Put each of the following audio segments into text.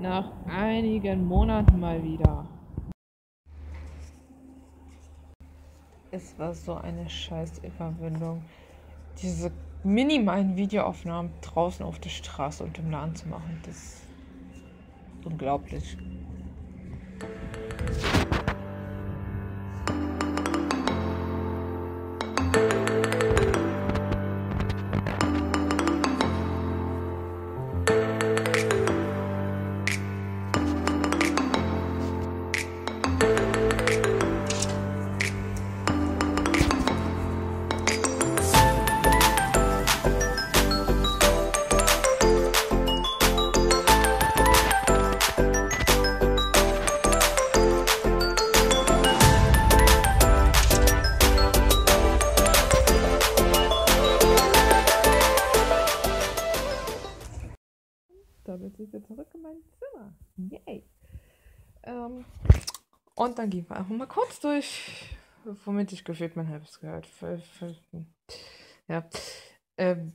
Nach einigen Monaten mal wieder. Es war so eine scheiß Überwindung, diese minimalen Videoaufnahmen draußen auf der Straße und im Laden zu machen. Das ist unglaublich. dann gehen wir einfach mal kurz durch, womit ich gefühlt mein halbes gehört. Ja. Ähm,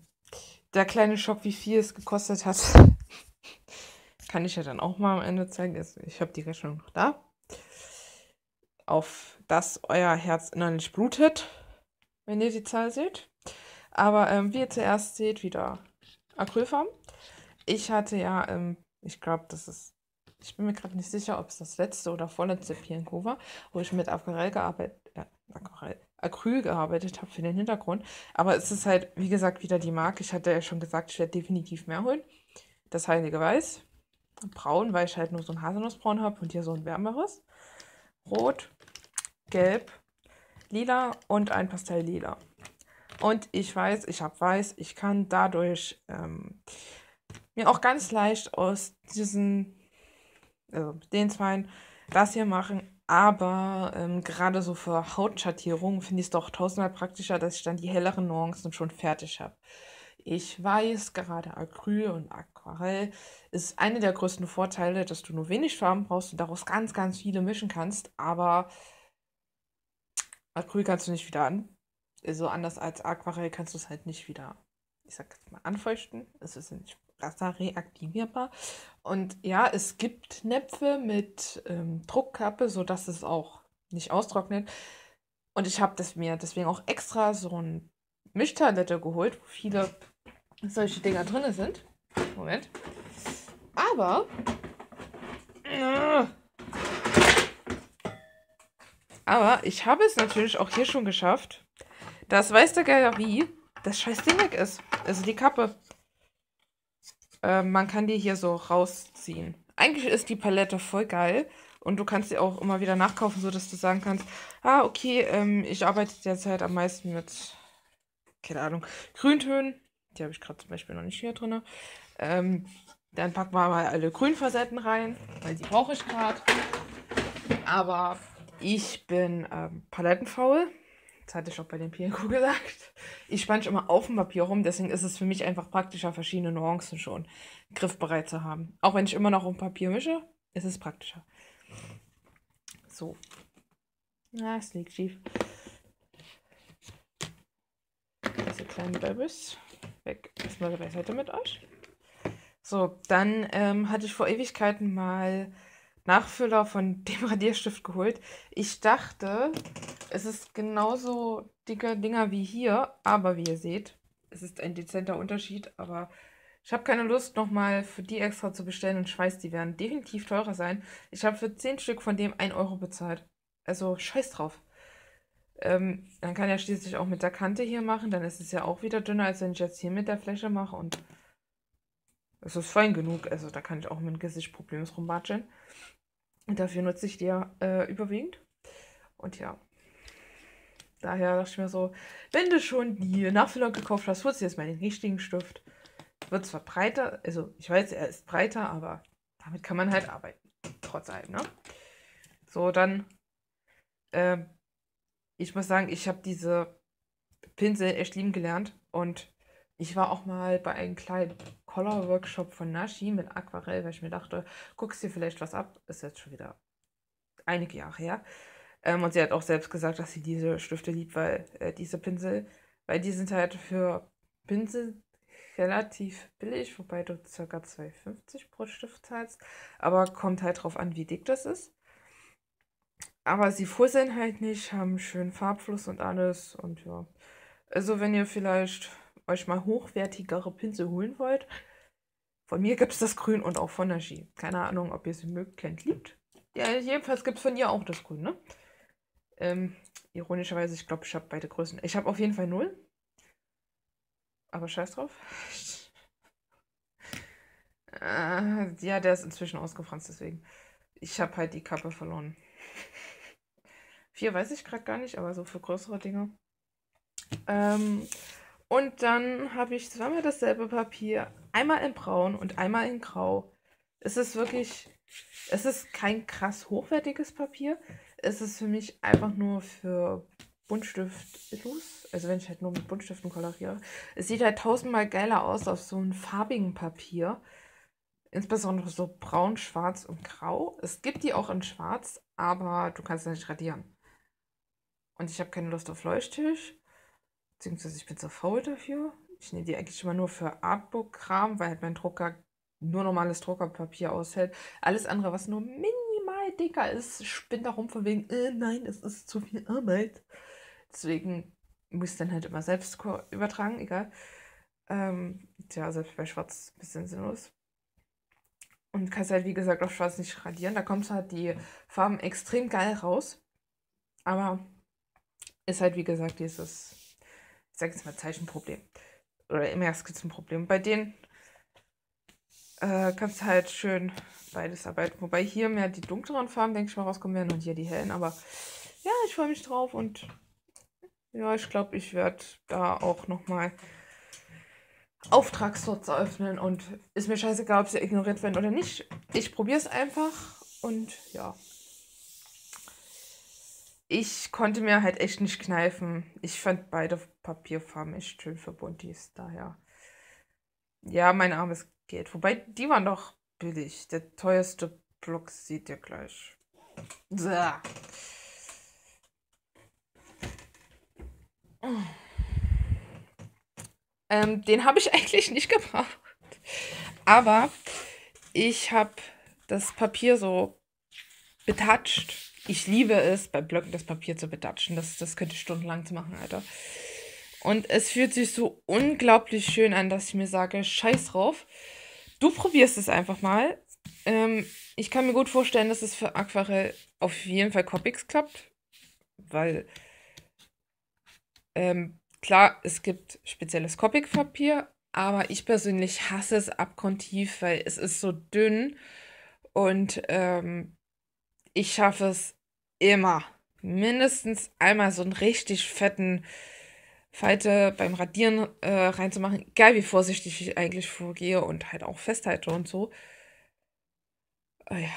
der kleine Shop, wie viel es gekostet hat, kann ich ja dann auch mal am Ende zeigen. Also, ich habe die Rechnung noch da. Auf das euer Herz innerlich blutet, wenn ihr die Zahl seht. Aber ähm, wie ihr zuerst seht, wieder Acrylfarben. Ich hatte ja, ähm, ich glaube, das ist ich bin mir gerade nicht sicher, ob es das letzte oder vorletzte PNQ war, wo ich mit Aquarell gearbeitet, äh, Acryl gearbeitet habe für den Hintergrund. Aber es ist halt, wie gesagt, wieder die Marke. Ich hatte ja schon gesagt, ich werde definitiv mehr holen. Das heilige Weiß. Braun, weil ich halt nur so ein Haselnussbraun habe und hier so ein wärmeres. Rot, Gelb, Lila und ein Pastelllila. Und ich weiß, ich habe Weiß, ich kann dadurch ähm, mir auch ganz leicht aus diesen also den Zweien, das hier machen. Aber ähm, gerade so für Hautschattierungen finde ich es doch tausendmal praktischer, dass ich dann die helleren Nuancen schon fertig habe. Ich weiß, gerade Acryl und Aquarell ist einer der größten Vorteile, dass du nur wenig Farben brauchst und daraus ganz, ganz viele mischen kannst. Aber Acryl kannst du nicht wieder an. also anders als Aquarell kannst du es halt nicht wieder, ich sag jetzt mal, anfeuchten. Es ist nicht Wasser reaktivierbar. Und ja, es gibt Näpfe mit ähm, Druckkappe, sodass es auch nicht austrocknet. Und ich habe mir deswegen auch extra so ein Mischtablette geholt, wo viele solche Dinger drin sind. Moment. Aber. Äh, aber ich habe es natürlich auch hier schon geschafft, dass weiß der Geier wie das scheiß Ding weg ist. Also die Kappe. Ähm, man kann die hier so rausziehen. Eigentlich ist die Palette voll geil. Und du kannst sie auch immer wieder nachkaufen, sodass du sagen kannst, ah, okay, ähm, ich arbeite derzeit am meisten mit, keine Ahnung, Grüntönen. Die habe ich gerade zum Beispiel noch nicht hier drin. Ähm, dann packen wir mal alle Grünfacetten rein, weil die brauche ich gerade. Aber ich bin ähm, palettenfaul. Das hatte ich auch bei dem Pienko gesagt. Ich spanne immer auf dem Papier rum, deswegen ist es für mich einfach praktischer, verschiedene Nuancen schon griffbereit zu haben. Auch wenn ich immer noch um Papier mische, ist es praktischer. So. Na, es liegt schief. Diese kleinen Babys. Weg. Erstmal beiseite mit euch. So, dann ähm, hatte ich vor Ewigkeiten mal Nachfüller von dem Radierstift geholt. Ich dachte, es ist genauso dicke Dinger wie hier, aber wie ihr seht, es ist ein dezenter Unterschied, aber ich habe keine Lust, nochmal für die extra zu bestellen und ich weiß, die werden definitiv teurer sein. Ich habe für 10 Stück von dem 1 Euro bezahlt. Also scheiß drauf. Ähm, dann kann er schließlich auch mit der Kante hier machen, dann ist es ja auch wieder dünner, als wenn ich jetzt hier mit der Fläche mache und es ist fein genug, also da kann ich auch mit dem Gesicht problemlos Und Dafür nutze ich die ja äh, überwiegend. Und ja, daher dachte ich mir so, wenn du schon die Nachfüller gekauft hast, holst du jetzt mal den richtigen Stift. Wird zwar breiter, also ich weiß, er ist breiter, aber damit kann man halt arbeiten. Trotz allem, ne? So, dann, äh, ich muss sagen, ich habe diese Pinsel echt lieben gelernt und ich war auch mal bei einem kleinen Color-Workshop von Nashi mit Aquarell, weil ich mir dachte, guckst dir vielleicht was ab. Ist jetzt schon wieder einige Jahre her. Ähm, und sie hat auch selbst gesagt, dass sie diese Stifte liebt, weil äh, diese Pinsel, weil die sind halt für Pinsel relativ billig, wobei du ca. 2,50 pro Stift zahlst. Aber kommt halt drauf an, wie dick das ist. Aber sie fusseln halt nicht, haben schönen Farbfluss und alles. Und ja. Also wenn ihr vielleicht euch mal hochwertigere Pinsel holen wollt, von mir gibt es das Grün und auch von Nashi. Keine Ahnung, ob ihr sie mögt, kennt, liebt. Ja, jedenfalls gibt es von ihr auch das Grün, ne? Ähm, ironischerweise, ich glaube, ich habe beide Größen. Ich habe auf jeden Fall null. Aber scheiß drauf. äh, ja, der ist inzwischen ausgefranst, deswegen. Ich habe halt die Kappe verloren. Vier weiß ich gerade gar nicht, aber so für größere Dinge. Ähm, und dann habe ich zweimal dasselbe Papier, einmal in braun und einmal in grau. Es ist wirklich, es ist kein krass hochwertiges Papier. Es ist für mich einfach nur für Buntstift-Illus. Also wenn ich halt nur mit Buntstiften koloriere. Es sieht halt tausendmal geiler aus auf so einem farbigen Papier. Insbesondere so braun, schwarz und grau. Es gibt die auch in schwarz, aber du kannst sie nicht radieren. Und ich habe keine Lust auf Leuchttisch. Beziehungsweise ich bin zu faul dafür. Ich nehme die eigentlich immer nur für Artbook-Kram, weil halt mein Drucker nur normales Druckerpapier aushält. Alles andere, was nur minimal dicker ist, spinnt darum von wegen, äh, nein, es ist zu viel Arbeit. Deswegen muss ich dann halt immer selbst übertragen, egal. Ähm, tja, selbst bei Schwarz ist ein bisschen sinnlos. Und kannst halt, wie gesagt, auf Schwarz nicht radieren. Da kommt halt die Farben extrem geil raus. Aber ist halt, wie gesagt, dieses ich jetzt mal Zeichenproblem oder immer Skizzenproblem. Bei denen äh, kannst du halt schön beides arbeiten. Wobei hier mehr die dunkleren Farben, denke ich mal, rauskommen werden und hier die hellen. Aber ja, ich freue mich drauf und ja, ich glaube, ich werde da auch nochmal Auftragsdots eröffnen und ist mir scheißegal, ob sie ignoriert werden oder nicht. Ich probiere es einfach und ja ich konnte mir halt echt nicht kneifen. Ich fand beide Papierfarben echt schön für Buntis, daher. Ja, mein armes Geld. Wobei, die waren doch billig. Der teuerste Block seht ihr gleich. So. Ähm, den habe ich eigentlich nicht gebraucht. Aber ich habe das Papier so betatscht ich liebe es, bei Blöcken das Papier zu bedatschen. Das, das könnte ich stundenlang zu machen, Alter. Und es fühlt sich so unglaublich schön an, dass ich mir sage, scheiß drauf. Du probierst es einfach mal. Ähm, ich kann mir gut vorstellen, dass es für Aquarell auf jeden Fall Copics klappt. Weil, ähm, klar, es gibt spezielles Copic-Papier, aber ich persönlich hasse es abgrundtief, weil es ist so dünn und ähm, ich schaffe es immer mindestens einmal so einen richtig fetten Falte beim Radieren äh, reinzumachen. Geil, wie vorsichtig ich eigentlich vorgehe und halt auch festhalte und so. Oh ja.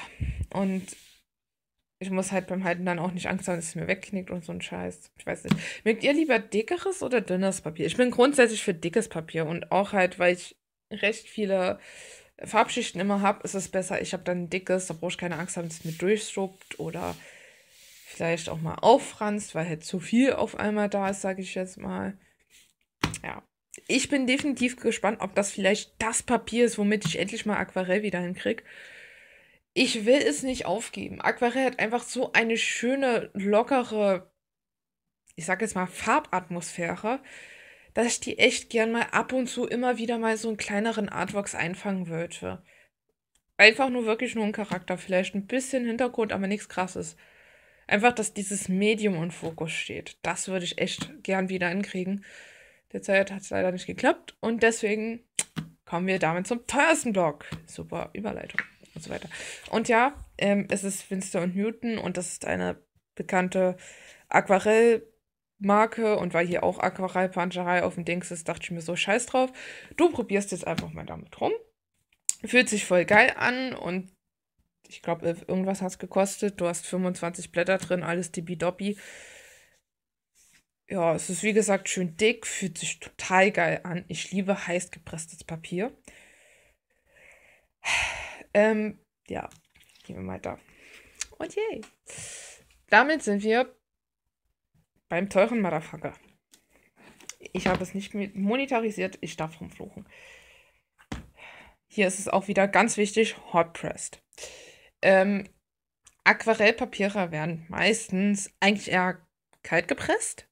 Und ich muss halt beim Halten dann auch nicht Angst haben, dass es mir wegknickt und so ein Scheiß. Ich weiß nicht. Mögt ihr lieber dickeres oder dünneres Papier? Ich bin grundsätzlich für dickes Papier und auch halt, weil ich recht viele Farbschichten immer habe, ist es besser. Ich habe dann dickes, da brauche ich keine Angst haben, dass es mir durchschrubbt oder vielleicht auch mal auffranst, weil halt zu viel auf einmal da ist, sage ich jetzt mal. Ja. Ich bin definitiv gespannt, ob das vielleicht das Papier ist, womit ich endlich mal Aquarell wieder hinkriege. Ich will es nicht aufgeben. Aquarell hat einfach so eine schöne, lockere, ich sag jetzt mal, Farbatmosphäre, dass ich die echt gern mal ab und zu immer wieder mal so einen kleineren Artworks einfangen würde einfach nur wirklich nur ein Charakter. Vielleicht ein bisschen Hintergrund, aber nichts krasses. Einfach, dass dieses Medium im Fokus steht. Das würde ich echt gern wieder hinkriegen. Derzeit hat es leider nicht geklappt und deswegen kommen wir damit zum teuersten Block. Super Überleitung und so weiter. Und ja, ähm, es ist Winston und Newton und das ist eine bekannte Aquarellmarke und weil hier auch Aquarellpanscherei auf dem Dings ist, dachte ich mir so, scheiß drauf. Du probierst jetzt einfach mal damit rum. Fühlt sich voll geil an und ich glaube, äh, irgendwas hat es gekostet. Du hast 25 Blätter drin, alles dibidoppi. Ja, es ist wie gesagt schön dick, fühlt sich total geil an. Ich liebe heiß gepresstes Papier. Ähm, ja, gehen wir weiter. Und yay. Damit sind wir beim teuren Motherfucker. Ich habe es nicht monetarisiert, ich darf rumfluchen. Hier ist es auch wieder ganz wichtig, hot pressed. Ähm, Aquarellpapiere werden meistens eigentlich eher kalt gepresst.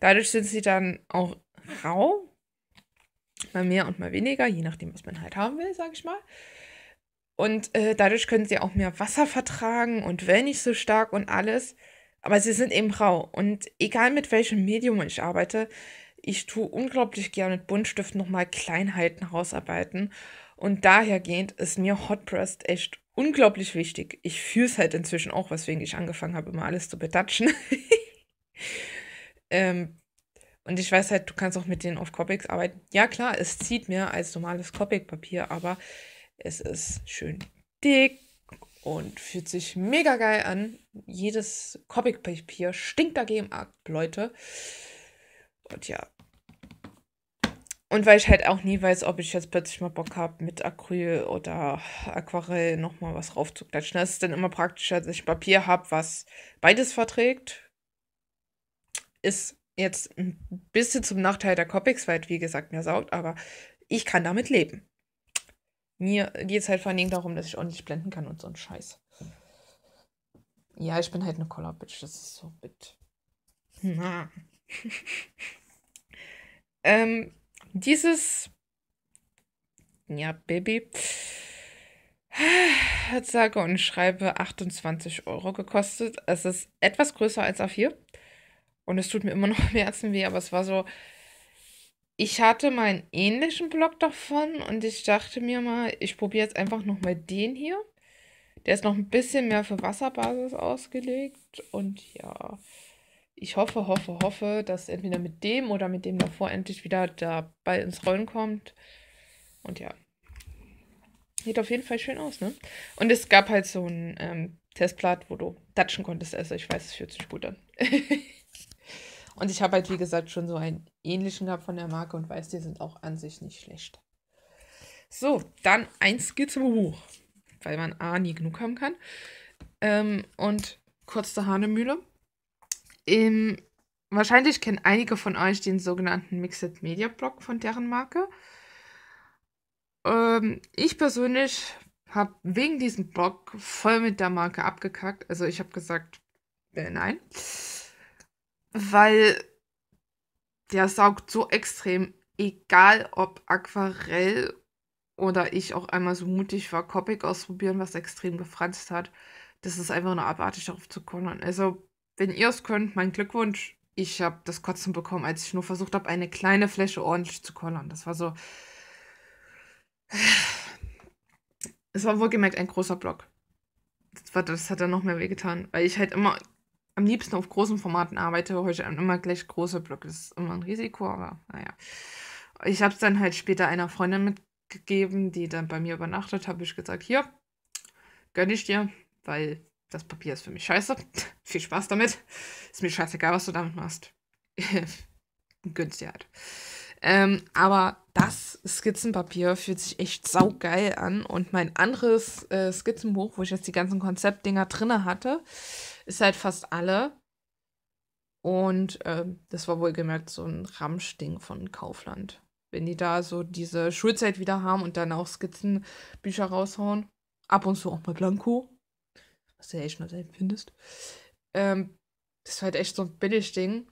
Dadurch sind sie dann auch rau. Mal mehr und mal weniger, je nachdem, was man halt haben will, sage ich mal. Und äh, dadurch können sie auch mehr Wasser vertragen und wenn nicht so stark und alles. Aber sie sind eben rau. Und egal mit welchem Medium ich arbeite, ich tue unglaublich gerne mit Buntstift nochmal Kleinheiten rausarbeiten. Und dahergehend ist mir Hot Pressed echt unglaublich wichtig. Ich fühle es halt inzwischen auch, weswegen ich angefangen habe, immer alles zu betatschen. ähm, und ich weiß halt, du kannst auch mit denen auf Copics arbeiten. Ja, klar, es zieht mehr als normales Copic-Papier, aber es ist schön dick und fühlt sich mega geil an. Jedes Copic-Papier stinkt dagegen ab, Leute. Und ja, und weil ich halt auch nie weiß, ob ich jetzt plötzlich mal Bock habe, mit Acryl oder Aquarell nochmal was raufzuklatschen. Das ist dann immer praktischer, dass ich Papier habe, was beides verträgt. Ist jetzt ein bisschen zum Nachteil der Copics, weil, wie gesagt, mir saugt, aber ich kann damit leben. Mir geht es halt vor allen Dingen darum, dass ich ordentlich blenden kann und so ein Scheiß. Ja, ich bin halt eine Color-Bitch, das ist so bit. Na. ähm, dieses, ja, Baby, hat sage und schreibe 28 Euro gekostet. Es ist etwas größer als A4 und es tut mir immer noch im Herzen weh, aber es war so, ich hatte mal einen ähnlichen Blog davon und ich dachte mir mal, ich probiere jetzt einfach nochmal den hier. Der ist noch ein bisschen mehr für Wasserbasis ausgelegt und ja ich hoffe, hoffe, hoffe, dass entweder mit dem oder mit dem davor endlich wieder der Ball ins Rollen kommt. Und ja. Sieht auf jeden Fall schön aus, ne? Und es gab halt so ein ähm, Testblatt, wo du datschen konntest. Also ich weiß, es fühlt sich gut an. und ich habe halt, wie gesagt, schon so einen ähnlichen gehabt von der Marke und weiß, die sind auch an sich nicht schlecht. So, dann eins geht zum Buch, weil man A nie genug haben kann. Ähm, und kurz zur Hanemühle. Ähm, wahrscheinlich kennen einige von euch den sogenannten Mixed Media Blog von deren Marke. Ähm, ich persönlich habe wegen diesem Blog voll mit der Marke abgekackt. Also ich habe gesagt, äh, nein. Weil der saugt so extrem, egal ob Aquarell oder ich auch einmal so mutig war, Copic ausprobieren, was extrem gefranst hat. Das ist einfach nur abartig darauf zu konnen. Also wenn ihr es könnt, mein Glückwunsch. Ich habe das Kotzen bekommen, als ich nur versucht habe, eine kleine Fläche ordentlich zu kollern. Das war so. Es war wohlgemerkt ein großer Block. Das, war, das hat dann noch mehr wehgetan, weil ich halt immer am liebsten auf großen Formaten arbeite, heute immer gleich große Blöcke. Das ist immer ein Risiko, aber naja. Ich habe es dann halt später einer Freundin mitgegeben, die dann bei mir übernachtet, habe ich gesagt, hier, gönne ich dir, weil das Papier ist für mich scheiße. Viel Spaß damit. Ist mir scheißegal, was du damit machst. Günstig halt. Ähm, aber das Skizzenpapier fühlt sich echt saugeil an. Und mein anderes äh, Skizzenbuch, wo ich jetzt die ganzen Konzeptdinger drinne hatte, ist halt fast alle. Und äh, das war wohlgemerkt so ein Ramschding von Kaufland. Wenn die da so diese Schulzeit wieder haben und dann auch Skizzenbücher raushauen. Ab und zu auch mal Blanco was also, du ja echt nur selten findest. Ähm, das war halt echt so ein Billigding.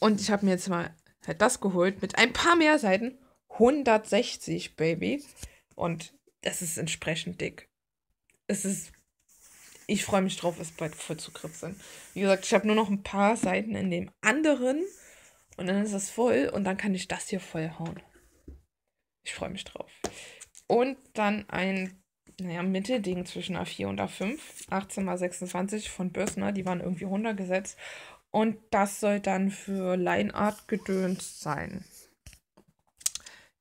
Und ich habe mir jetzt mal halt das geholt mit ein paar mehr Seiten. 160, Baby. Und das ist entsprechend dick. Es ist. Ich freue mich drauf, es bald voll zu kritzeln. Wie gesagt, ich habe nur noch ein paar Seiten in dem anderen. Und dann ist es voll. Und dann kann ich das hier voll hauen. Ich freue mich drauf. Und dann ein naja, Mittelding zwischen A4 und A5, 18 mal 26 von Bössner, die waren irgendwie runtergesetzt. Und das soll dann für Lineart gedöns sein.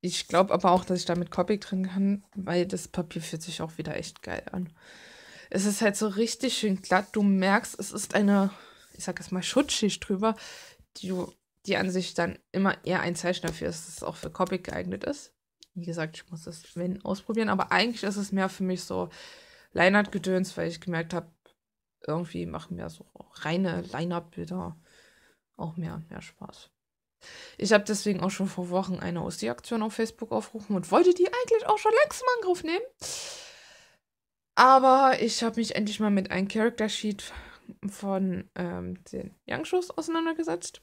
Ich glaube aber auch, dass ich damit Copic drin kann, weil das Papier fühlt sich auch wieder echt geil an. Es ist halt so richtig schön glatt. Du merkst, es ist eine, ich sag jetzt mal, Schutzschicht drüber, die, die an sich dann immer eher ein Zeichen dafür ist, dass es auch für Copic geeignet ist wie gesagt, ich muss das, wenn, ausprobieren. Aber eigentlich ist es mehr für mich so Line-Art-Gedöns, weil ich gemerkt habe, irgendwie machen mir so reine Line-Up-Bilder auch mehr und mehr Spaß. Ich habe deswegen auch schon vor Wochen eine OC-Aktion auf Facebook aufgerufen und wollte die eigentlich auch schon längst im Angriff nehmen. Aber ich habe mich endlich mal mit einem Character-Sheet von ähm, den Young Shows auseinandergesetzt.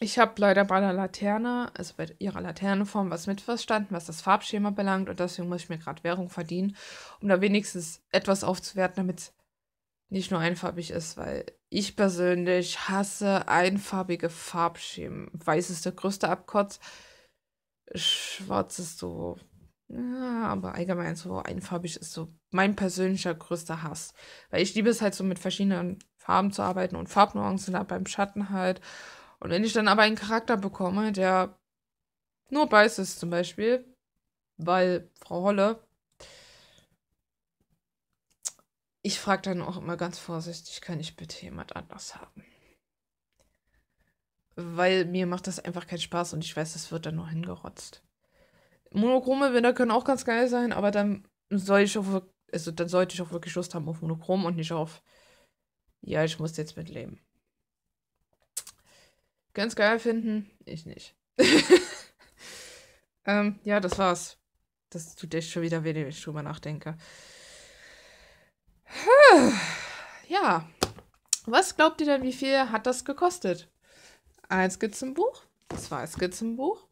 Ich habe leider bei der Laterne, also bei ihrer Laternenform, was mitverstanden, was das Farbschema belangt. Und deswegen muss ich mir gerade Währung verdienen, um da wenigstens etwas aufzuwerten, damit es nicht nur einfarbig ist. Weil ich persönlich hasse einfarbige Farbschemen. Weiß ist der größte Abkotz. Schwarz ist so. Ja, aber allgemein so einfarbig ist so mein persönlicher größter Hass. Weil ich liebe es halt so mit verschiedenen Farben zu arbeiten und Farbnuancen da beim Schatten halt. Und wenn ich dann aber einen Charakter bekomme, der nur weiß ist zum Beispiel, weil Frau Holle, ich frage dann auch immer ganz vorsichtig, kann ich bitte jemand anders haben? Weil mir macht das einfach keinen Spaß und ich weiß, das wird dann nur hingerotzt. Monochrome Winter können auch ganz geil sein, aber dann soll ich auch, also dann sollte ich auch wirklich Lust haben auf Monochrom und nicht auf, ja, ich muss jetzt mitleben ganz geil finden. Ich nicht. ähm, ja, das war's. Das tut echt schon wieder weh, wenn ich drüber nachdenke. Ja. Was glaubt ihr denn, wie viel hat das gekostet? Ein Skizzenbuch, zwei Skizzenbuch,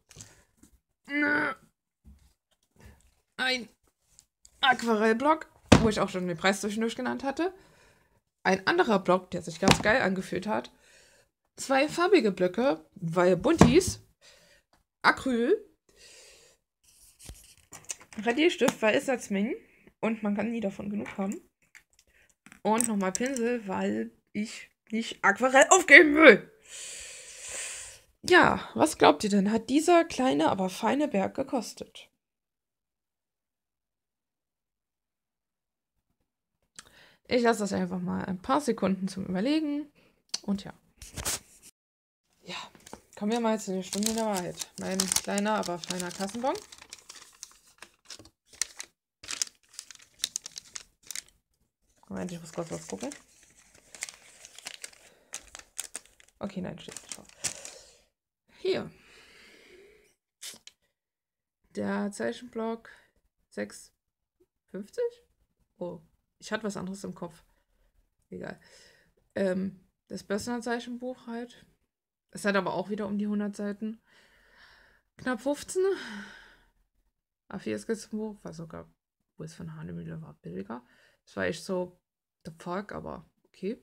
ein Aquarellblock, wo ich auch schon den Preis zwischendurch genannt hatte, ein anderer Block, der sich ganz geil angefühlt hat, zwei farbige Blöcke, weil Buntis, Acryl, Radierstift, weil ist Salzmengen und man kann nie davon genug haben. Und nochmal Pinsel, weil ich nicht Aquarell aufgeben will. Ja, was glaubt ihr denn? Hat dieser kleine, aber feine Berg gekostet? Ich lasse das einfach mal ein paar Sekunden zum Überlegen. Und ja. Kommen wir mal zu den Stunden der Wahrheit. Mein kleiner, aber feiner Kassenbon. Moment, ich muss kurz was gucken. Okay, nein, steht nicht drauf. Hier. Der Zeichenblock 650? Oh, ich hatte was anderes im Kopf. Egal. Ähm, das Börsner Zeichenbuch halt es hat aber auch wieder um die 100 Seiten. Knapp 15. A4 ist gesprochen, war sogar Wes von Hanemühle war billiger. Das war echt so, the fuck, aber okay.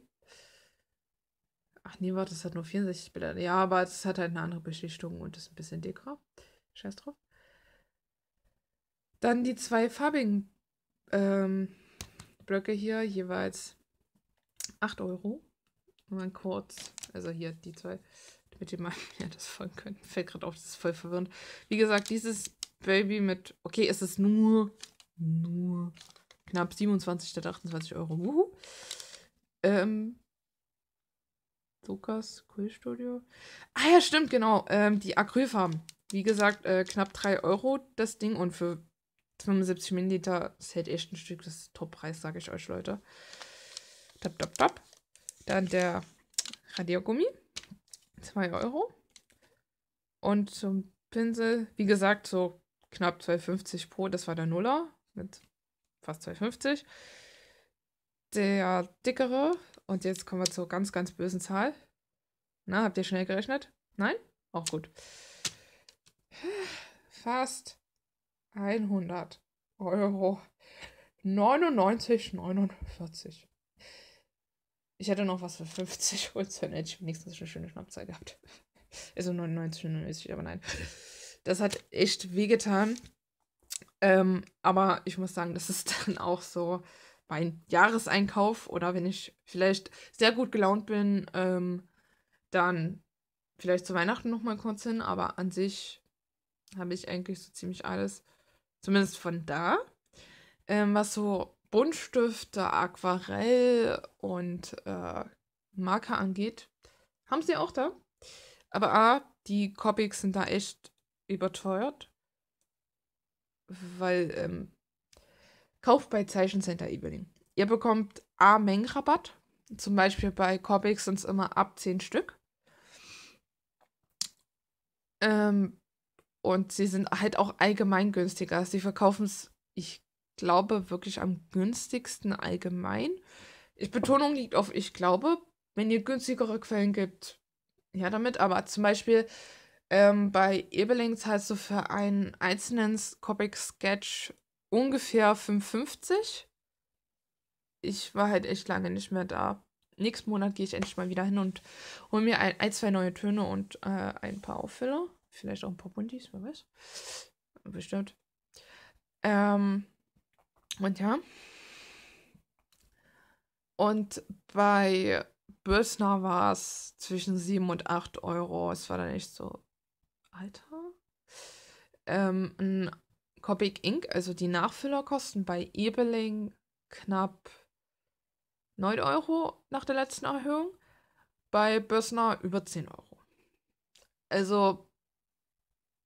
Ach nee, warte, das hat nur 64 Bilder. Ja, aber es hat halt eine andere Beschichtung und ist ein bisschen dicker. Scheiß drauf. Dann die zwei farbigen ähm, Blöcke hier, jeweils 8 Euro. Und dann kurz, also hier die zwei mit dem man ja, das folgen könnt. Fällt gerade auf, das ist voll verwirrend. Wie gesagt, dieses Baby mit, okay, es ist nur, nur knapp 27 statt 28 Euro. Wuhu. Ähm, Lukas Cool Ah ja, stimmt, genau. Ähm, die Acrylfarben. Wie gesagt, äh, knapp 3 Euro das Ding und für 75 Milliliter ist halt echt ein Stück das Toppreis, sage ich euch, Leute. Tap, tap, tap. Dann der Radiergummi. 2 Euro. Und zum Pinsel, wie gesagt, so knapp 2,50 pro, das war der Nuller mit fast 2,50. Der dickere, und jetzt kommen wir zur ganz, ganz bösen Zahl. Na, habt ihr schnell gerechnet? Nein? Auch gut. Fast 100 Euro. 99,49. Ich hätte noch was für 50 Holz, dann hätte ich wenigstens eine schöne Schnappzahl gehabt. Also 99, 99, aber nein. Das hat echt wehgetan. Ähm, aber ich muss sagen, das ist dann auch so mein Jahreseinkauf oder wenn ich vielleicht sehr gut gelaunt bin, ähm, dann vielleicht zu Weihnachten nochmal kurz hin. Aber an sich habe ich eigentlich so ziemlich alles, zumindest von da. Ähm, was so Buntstifte, Aquarell und äh, Marker angeht, haben sie auch da. Aber A, die Copics sind da echt überteuert, weil ähm, kauft bei Zeichencenter Ebeling. Ihr bekommt A Mengenrabatt, zum Beispiel bei Copics sind es immer ab 10 Stück. Ähm, und sie sind halt auch allgemein günstiger. Sie verkaufen es, ich glaube, wirklich am günstigsten allgemein. Ich Betonung liegt auf ich glaube, wenn ihr günstigere Quellen gibt, ja damit. Aber zum Beispiel ähm, bei Ebelings heißt so für einen einzelnen Copic Sketch ungefähr 5,50. Ich war halt echt lange nicht mehr da. Nächsten Monat gehe ich endlich mal wieder hin und hole mir ein, ein, zwei neue Töne und äh, ein paar Auffälle. Vielleicht auch ein paar Bundis, wer weiß. Bestimmt. Ähm, und ja. Und bei Bösner war es zwischen 7 und 8 Euro. Es war dann echt so, Alter. Ähm, ein Copic Ink, also die Nachfüllerkosten bei Ebeling knapp 9 Euro nach der letzten Erhöhung, bei Bösner über 10 Euro. Also,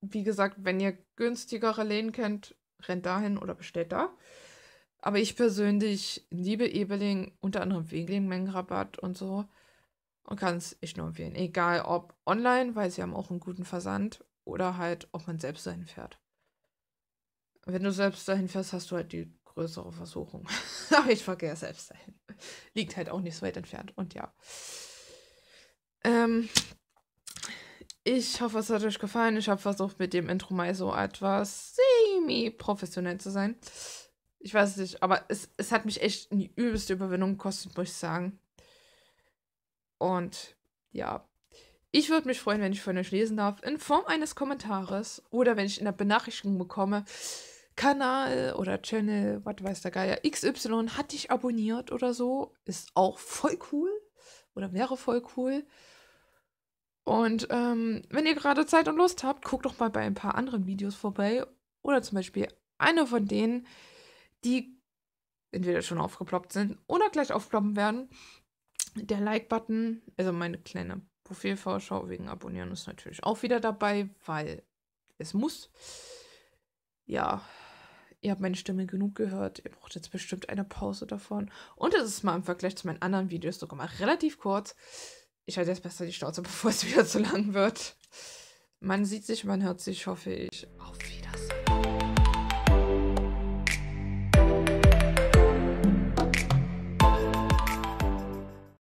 wie gesagt, wenn ihr günstigere Läden kennt, rennt dahin oder bestellt da. Aber ich persönlich liebe Ebeling, unter anderem wegen Mengenrabatt und so. Und kann es echt nur empfehlen. Egal ob online, weil sie haben auch einen guten Versand, oder halt, ob man selbst dahin fährt. Wenn du selbst dahin fährst, hast du halt die größere Versuchung. Aber ich vergehe selbst dahin. Liegt halt auch nicht so weit entfernt. Und ja. Ähm, ich hoffe, es hat euch gefallen. Ich habe versucht, mit dem Intro mal so etwas semi-professionell zu sein. Ich weiß nicht, aber es, es hat mich echt eine übelste Überwindung gekostet, muss ich sagen. Und ja, ich würde mich freuen, wenn ich von euch lesen darf, in Form eines Kommentares oder wenn ich in der Benachrichtigung bekomme, Kanal oder Channel, was weiß der Geier, XY hat dich abonniert oder so, ist auch voll cool oder wäre voll cool. Und ähm, wenn ihr gerade Zeit und Lust habt, guckt doch mal bei ein paar anderen Videos vorbei oder zum Beispiel einer von denen, die entweder schon aufgeploppt sind oder gleich aufploppen werden. Der Like-Button, also meine kleine Profilvorschau wegen Abonnieren ist natürlich auch wieder dabei, weil es muss. Ja, ihr habt meine Stimme genug gehört. Ihr braucht jetzt bestimmt eine Pause davon. Und es ist mal im Vergleich zu meinen anderen Videos sogar mal relativ kurz. Ich halte jetzt besser die Schnauze, bevor es wieder zu lang wird. Man sieht sich, man hört sich, hoffe ich. Auf Wiedersehen.